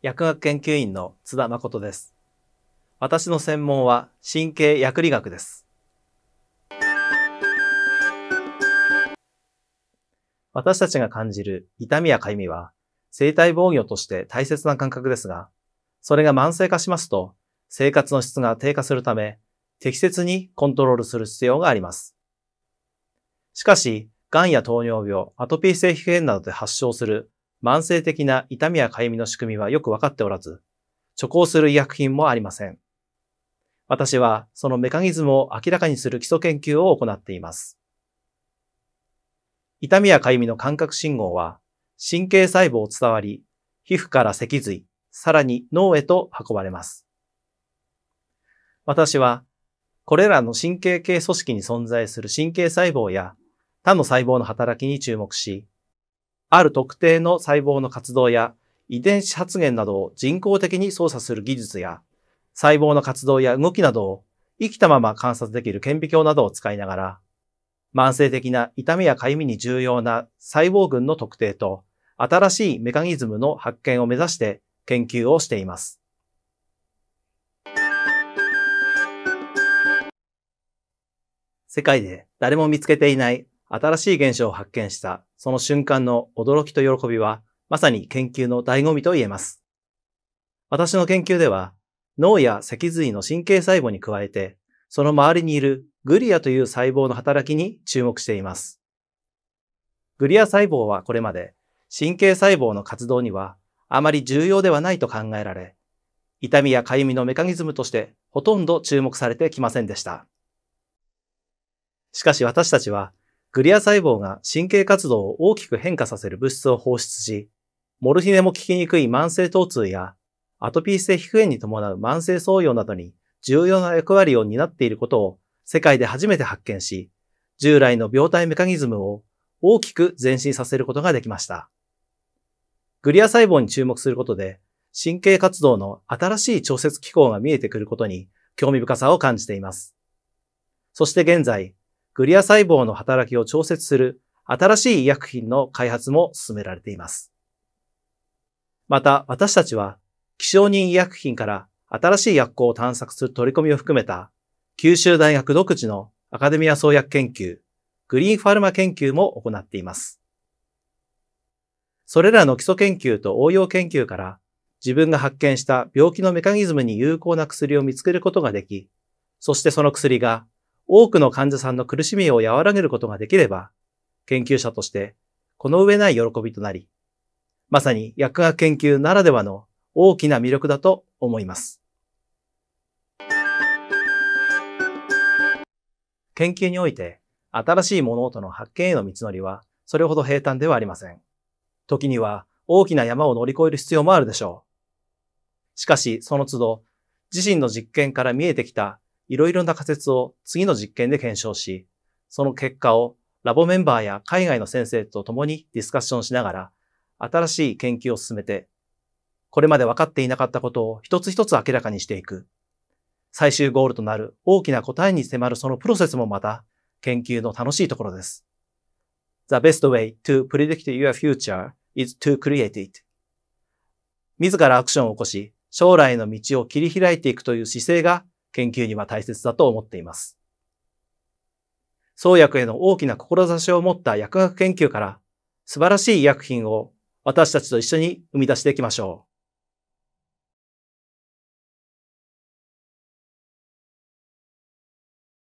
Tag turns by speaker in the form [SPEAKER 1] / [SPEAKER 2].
[SPEAKER 1] 薬学研究員の津田誠です。私の専門は神経薬理学です。私たちが感じる痛みや痒みは生体防御として大切な感覚ですが、それが慢性化しますと生活の質が低下するため適切にコントロールする必要があります。しかし、癌や糖尿病、アトピー性皮膚炎などで発症する慢性的な痛みやかゆみの仕組みはよくわかっておらず、処方する医薬品もありません。私はそのメカニズムを明らかにする基礎研究を行っています。痛みやかゆみの感覚信号は神経細胞を伝わり、皮膚から脊髄、さらに脳へと運ばれます。私は、これらの神経系組織に存在する神経細胞や他の細胞の働きに注目し、ある特定の細胞の活動や遺伝子発現などを人工的に操作する技術や、細胞の活動や動きなどを生きたまま観察できる顕微鏡などを使いながら、慢性的な痛みや痒みに重要な細胞群の特定と、新しいメカニズムの発見を目指して研究をしています。世界で誰も見つけていない新しい現象を発見したその瞬間の驚きと喜びは、まさに研究の醍醐味と言えます。私の研究では、脳や脊髄の神経細胞に加えて、その周りにいるグリアという細胞の働きに注目しています。グリア細胞はこれまで神経細胞の活動にはあまり重要ではないと考えられ、痛みや痒みのメカニズムとしてほとんど注目されてきませんでした。しかし私たちはグリア細胞が神経活動を大きく変化させる物質を放出し、モルヒネも効きにくい慢性疼痛やアトピー性皮膚炎に伴う慢性創用などに重要な役割を担っていることを世界で初めて発見し、従来の病態メカニズムを大きく前進させることができました。グリア細胞に注目することで、神経活動の新しい調節機構が見えてくることに興味深さを感じています。そして現在、グリア細胞の働きを調節する新しい医薬品の開発も進められています。また私たちは希少人医薬品から新しい薬効を探索する取り組みを含めた九州大学独自のアカデミア創薬研究、グリーンファルマ研究も行っています。それらの基礎研究と応用研究から自分が発見した病気のメカニズムに有効な薬を見つけることができ、そしてその薬が多くの患者さんの苦しみを和らげることができれば、研究者としてこの上ない喜びとなり、まさに薬学研究ならではの大きな魅力だと思います。研究において新しい物音の発見への道のりはそれほど平坦ではありません。時には大きな山を乗り越える必要もあるでしょう。しかしその都度、自身の実験から見えてきたいろいろな仮説を次の実験で検証し、その結果をラボメンバーや海外の先生と共にディスカッションしながら、新しい研究を進めて、これまで分かっていなかったことを一つ一つ明らかにしていく。最終ゴールとなる大きな答えに迫るそのプロセスもまた、研究の楽しいところです。The best way to predict your future is to create it. 自らアクションを起こし、将来の道を切り開いていくという姿勢が研究には大切だと思っています。創薬への大きな志を持った薬学研究から素晴らしい医薬品を私たちと一緒に生み出していきましょう。